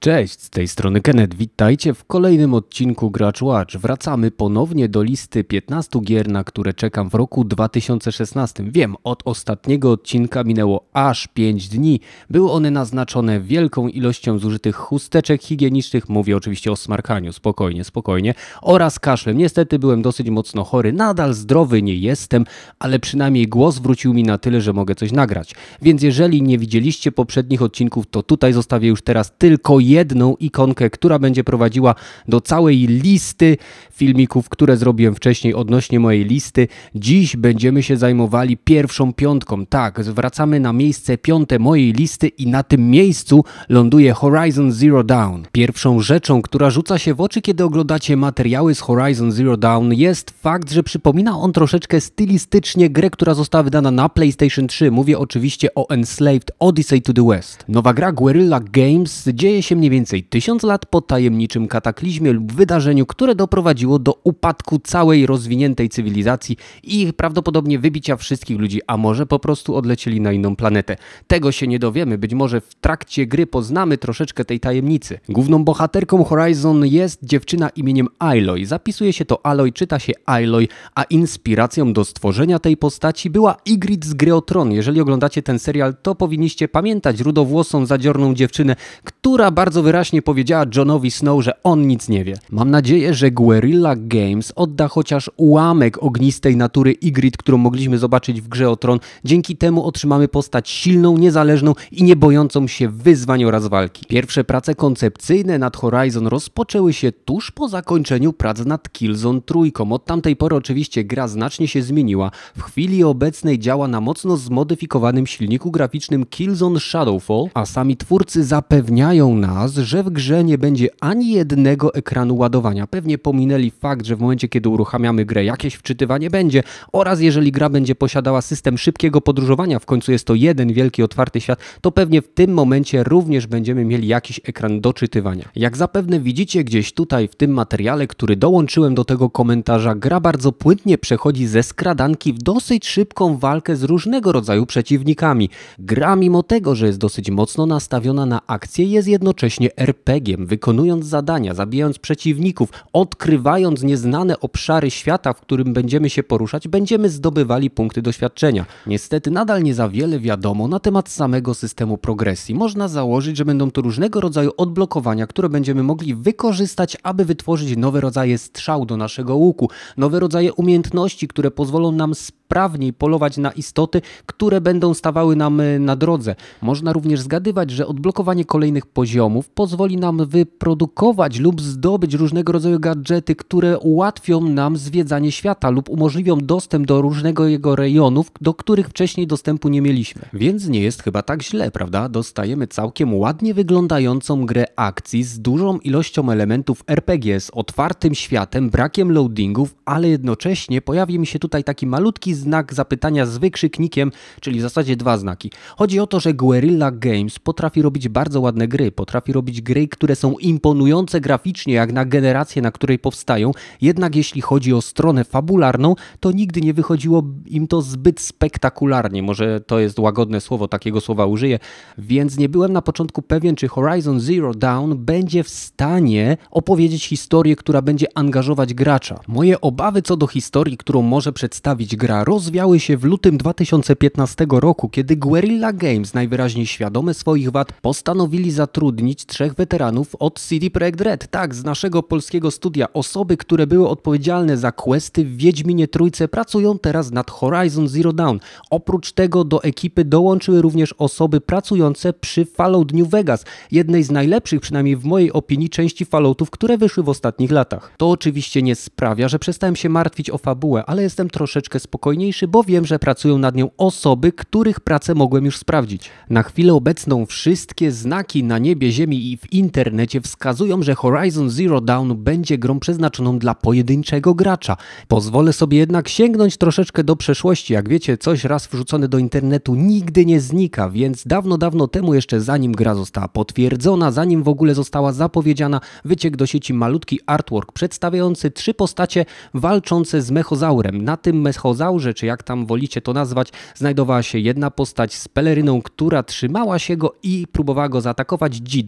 Cześć, z tej strony Kenneth, witajcie w kolejnym odcinku Gracz Watch. Wracamy ponownie do listy 15 gier, na które czekam w roku 2016. Wiem, od ostatniego odcinka minęło aż 5 dni. Były one naznaczone wielką ilością zużytych chusteczek higienicznych, mówię oczywiście o smarkaniu, spokojnie, spokojnie, oraz kaszlem. Niestety byłem dosyć mocno chory, nadal zdrowy nie jestem, ale przynajmniej głos wrócił mi na tyle, że mogę coś nagrać. Więc jeżeli nie widzieliście poprzednich odcinków, to tutaj zostawię już teraz tylko jedną ikonkę, która będzie prowadziła do całej listy filmików, które zrobiłem wcześniej odnośnie mojej listy. Dziś będziemy się zajmowali pierwszą piątką. Tak, zwracamy na miejsce piąte mojej listy i na tym miejscu ląduje Horizon Zero Dawn. Pierwszą rzeczą, która rzuca się w oczy, kiedy oglądacie materiały z Horizon Zero Dawn jest fakt, że przypomina on troszeczkę stylistycznie grę, która została wydana na PlayStation 3. Mówię oczywiście o Enslaved Odyssey to the West. Nowa gra Guerrilla Games dzieje się mniej więcej 1000 lat po tajemniczym kataklizmie lub wydarzeniu, które doprowadziło do upadku całej rozwiniętej cywilizacji i prawdopodobnie wybicia wszystkich ludzi, a może po prostu odlecieli na inną planetę. Tego się nie dowiemy, być może w trakcie gry poznamy troszeczkę tej tajemnicy. Główną bohaterką Horizon jest dziewczyna imieniem Aloy. Zapisuje się to Aloy, czyta się Aloy, a inspiracją do stworzenia tej postaci była Ygritte z Gry o Tron. Jeżeli oglądacie ten serial, to powinniście pamiętać rudowłosą, zadziorną dziewczynę, która bardzo bardzo wyraźnie powiedziała Johnowi Snow, że on nic nie wie. Mam nadzieję, że Guerrilla Games odda chociaż ułamek ognistej natury Ygritte, którą mogliśmy zobaczyć w grze o tron. Dzięki temu otrzymamy postać silną, niezależną i nie bojącą się wyzwań oraz walki. Pierwsze prace koncepcyjne nad Horizon rozpoczęły się tuż po zakończeniu prac nad Killzone 3. Od tamtej pory oczywiście gra znacznie się zmieniła. W chwili obecnej działa na mocno zmodyfikowanym silniku graficznym Killzone Shadowfall, a sami twórcy zapewniają nas, Was, że w grze nie będzie ani jednego ekranu ładowania. Pewnie pominęli fakt, że w momencie, kiedy uruchamiamy grę, jakieś wczytywanie będzie oraz jeżeli gra będzie posiadała system szybkiego podróżowania, w końcu jest to jeden wielki otwarty świat, to pewnie w tym momencie również będziemy mieli jakiś ekran doczytywania. Jak zapewne widzicie gdzieś tutaj w tym materiale, który dołączyłem do tego komentarza, gra bardzo płynnie przechodzi ze skradanki w dosyć szybką walkę z różnego rodzaju przeciwnikami. Gra mimo tego, że jest dosyć mocno nastawiona na akcję, jest jednocześnie jednocześnie RPG-iem, wykonując zadania, zabijając przeciwników, odkrywając nieznane obszary świata, w którym będziemy się poruszać, będziemy zdobywali punkty doświadczenia. Niestety nadal nie za wiele wiadomo na temat samego systemu progresji. Można założyć, że będą to różnego rodzaju odblokowania, które będziemy mogli wykorzystać, aby wytworzyć nowe rodzaje strzał do naszego łuku, nowe rodzaje umiejętności, które pozwolą nam sprawniej polować na istoty, które będą stawały nam e, na drodze. Można również zgadywać, że odblokowanie kolejnych poziomów programów pozwoli nam wyprodukować lub zdobyć różnego rodzaju gadżety, które ułatwią nam zwiedzanie świata lub umożliwią dostęp do różnego jego rejonów, do których wcześniej dostępu nie mieliśmy. Więc nie jest chyba tak źle, prawda? Dostajemy całkiem ładnie wyglądającą grę akcji z dużą ilością elementów RPG, z otwartym światem, brakiem loadingów, ale jednocześnie pojawi mi się tutaj taki malutki znak zapytania z wykrzyknikiem, czyli w zasadzie dwa znaki. Chodzi o to, że Guerrilla Games potrafi robić bardzo ładne gry, potrafi potrafi robić gry, które są imponujące graficznie jak na generację, na której powstają, jednak jeśli chodzi o stronę fabularną, to nigdy nie wychodziło im to zbyt spektakularnie, może to jest łagodne słowo, takiego słowa użyję, więc nie byłem na początku pewien, czy Horizon Zero Dawn będzie w stanie opowiedzieć historię, która będzie angażować gracza. Moje obawy co do historii, którą może przedstawić gra, rozwiały się w lutym 2015 roku, kiedy Guerrilla Games, najwyraźniej świadome swoich wad, postanowili zatrudnić trzech weteranów od CD Projekt Red. Tak, z naszego polskiego studia osoby, które były odpowiedzialne za questy w Wiedźminie Trójce pracują teraz nad Horizon Zero Dawn. Oprócz tego do ekipy dołączyły również osoby pracujące przy Fallout New Vegas, jednej z najlepszych przynajmniej w mojej opinii części Falloutów, które wyszły w ostatnich latach. To oczywiście nie sprawia, że przestałem się martwić o fabułę, ale jestem troszeczkę spokojniejszy, bo wiem, że pracują nad nią osoby, których pracę mogłem już sprawdzić. Na chwilę obecną wszystkie znaki na niebie Ziemi i w internecie wskazują, że Horizon Zero Dawn będzie grą przeznaczoną dla pojedynczego gracza. Pozwolę sobie jednak sięgnąć troszeczkę do przeszłości. Jak wiecie, coś raz wrzucone do internetu nigdy nie znika, więc dawno, dawno temu jeszcze zanim gra została potwierdzona, zanim w ogóle została zapowiedziana, wyciekł do sieci malutki artwork przedstawiający trzy postacie walczące z mechozaurem. Na tym mechozaurze, czy jak tam wolicie to nazwać, znajdowała się jedna postać z peleryną, która trzymała się go i próbowała go zaatakować. Dzi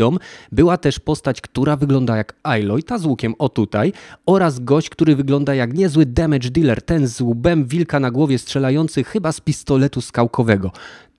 była też postać, która wygląda jak Aloy, ta z łukiem o tutaj, oraz gość, który wygląda jak niezły damage dealer, ten z łbem wilka na głowie strzelający chyba z pistoletu skałkowego.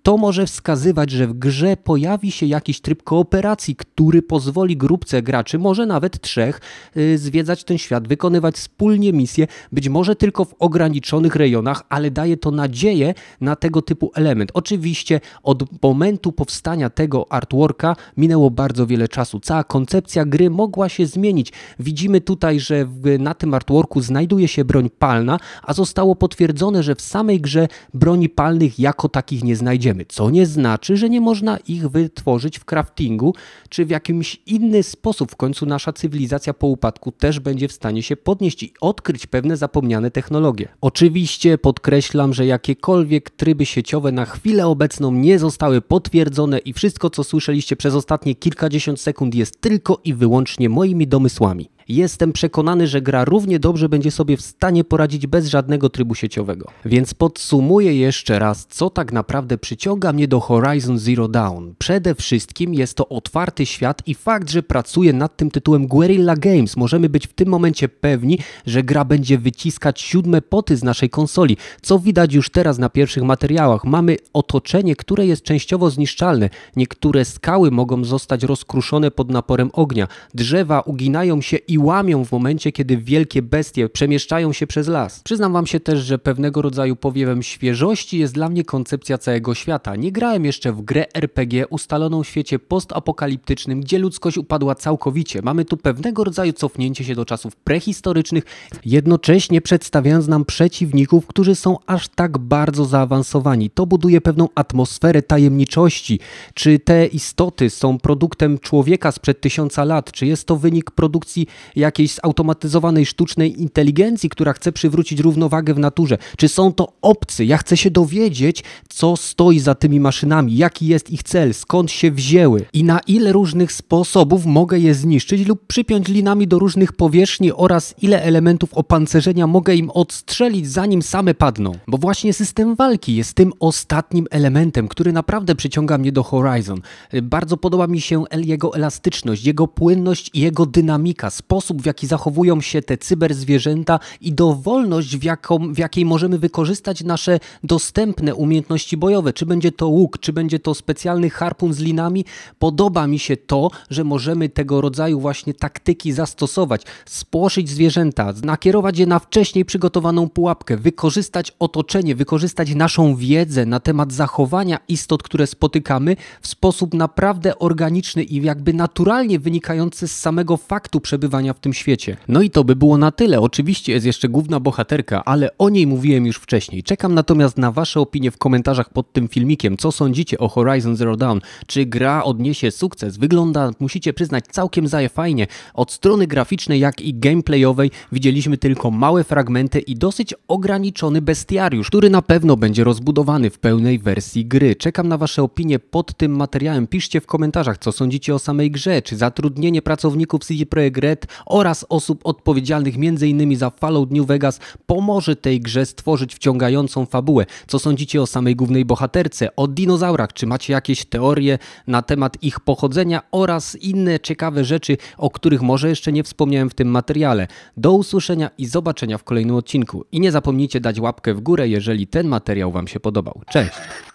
To może wskazywać, że w grze pojawi się jakiś tryb kooperacji, który pozwoli grupce graczy, może nawet trzech, y, zwiedzać ten świat, wykonywać wspólnie misje, być może tylko w ograniczonych rejonach, ale daje to nadzieję na tego typu element. Oczywiście od momentu powstania tego artworka minęło bardzo wiele czasu. Cała koncepcja gry mogła się zmienić. Widzimy tutaj, że na tym artworku znajduje się broń palna, a zostało potwierdzone, że w samej grze broni palnych jako takich nie znajdziemy co nie znaczy, że nie można ich wytworzyć w craftingu czy w jakimś inny sposób. W końcu nasza cywilizacja po upadku też będzie w stanie się podnieść i odkryć pewne zapomniane technologie. Oczywiście podkreślam, że jakiekolwiek tryby sieciowe na chwilę obecną nie zostały potwierdzone i wszystko, co słyszeliście przez ostatnie kilkadziesiąt sekund jest tylko i wyłącznie moimi domysłami. Jestem przekonany, że gra równie dobrze będzie sobie w stanie poradzić bez żadnego trybu sieciowego. Więc podsumuję jeszcze raz, co tak naprawdę przyciąga mnie do Horizon Zero Dawn. Przede wszystkim jest to otwarty świat i fakt, że pracuje nad tym tytułem Guerrilla Games. Możemy być w tym momencie pewni, że gra będzie wyciskać siódme poty z naszej konsoli, co widać już teraz na pierwszych materiałach. Mamy otoczenie, które jest częściowo zniszczalne. Niektóre skały mogą zostać rozkruszone pod naporem ognia. Drzewa uginają się i łamią w momencie, kiedy wielkie bestie przemieszczają się przez las. Przyznam wam się też, że pewnego rodzaju powiewem świeżości jest dla mnie koncepcja całego świata. Nie grałem jeszcze w grę RPG ustaloną w świecie postapokaliptycznym, gdzie ludzkość upadła całkowicie. Mamy tu pewnego rodzaju cofnięcie się do czasów prehistorycznych, jednocześnie przedstawiając nam przeciwników, którzy są aż tak bardzo zaawansowani. To buduje pewną atmosferę tajemniczości. Czy te istoty są produktem człowieka sprzed tysiąca lat? Czy jest to wynik produkcji jakiejś zautomatyzowanej sztucznej inteligencji, która chce przywrócić równowagę w naturze? Czy są to obcy? Ja chcę się dowiedzieć, co stoi za tymi maszynami, jaki jest ich cel, skąd się wzięły i na ile różnych sposobów mogę je zniszczyć lub przypiąć linami do różnych powierzchni oraz ile elementów opancerzenia mogę im odstrzelić, zanim same padną. Bo właśnie system walki jest tym ostatnim elementem, który naprawdę przyciąga mnie do Horizon. Bardzo podoba mi się jego elastyczność, jego płynność i jego dynamika sposób, w jaki zachowują się te cyberzwierzęta i dowolność, w, jaką, w jakiej możemy wykorzystać nasze dostępne umiejętności bojowe. Czy będzie to łuk, czy będzie to specjalny harpun z linami. Podoba mi się to, że możemy tego rodzaju właśnie taktyki zastosować, spłoszyć zwierzęta, nakierować je na wcześniej przygotowaną pułapkę, wykorzystać otoczenie, wykorzystać naszą wiedzę na temat zachowania istot, które spotykamy w sposób naprawdę organiczny i jakby naturalnie wynikający z samego faktu przebywania w tym świecie. No i to by było na tyle. Oczywiście jest jeszcze główna bohaterka, ale o niej mówiłem już wcześniej. Czekam natomiast na Wasze opinie w komentarzach pod tym filmikiem. Co sądzicie o Horizon Zero Dawn? Czy gra odniesie sukces? Wygląda, musicie przyznać, całkiem zaje fajnie. Od strony graficznej, jak i gameplayowej widzieliśmy tylko małe fragmenty i dosyć ograniczony bestiariusz, który na pewno będzie rozbudowany w pełnej wersji gry. Czekam na Wasze opinie pod tym materiałem. Piszcie w komentarzach, co sądzicie o samej grze, czy zatrudnienie pracowników CD Projekt Red oraz osób odpowiedzialnych m.in. za Fallout New Vegas pomoże tej grze stworzyć wciągającą fabułę. Co sądzicie o samej głównej bohaterce, o dinozaurach? Czy macie jakieś teorie na temat ich pochodzenia oraz inne ciekawe rzeczy, o których może jeszcze nie wspomniałem w tym materiale? Do usłyszenia i zobaczenia w kolejnym odcinku. I nie zapomnijcie dać łapkę w górę, jeżeli ten materiał Wam się podobał. Cześć!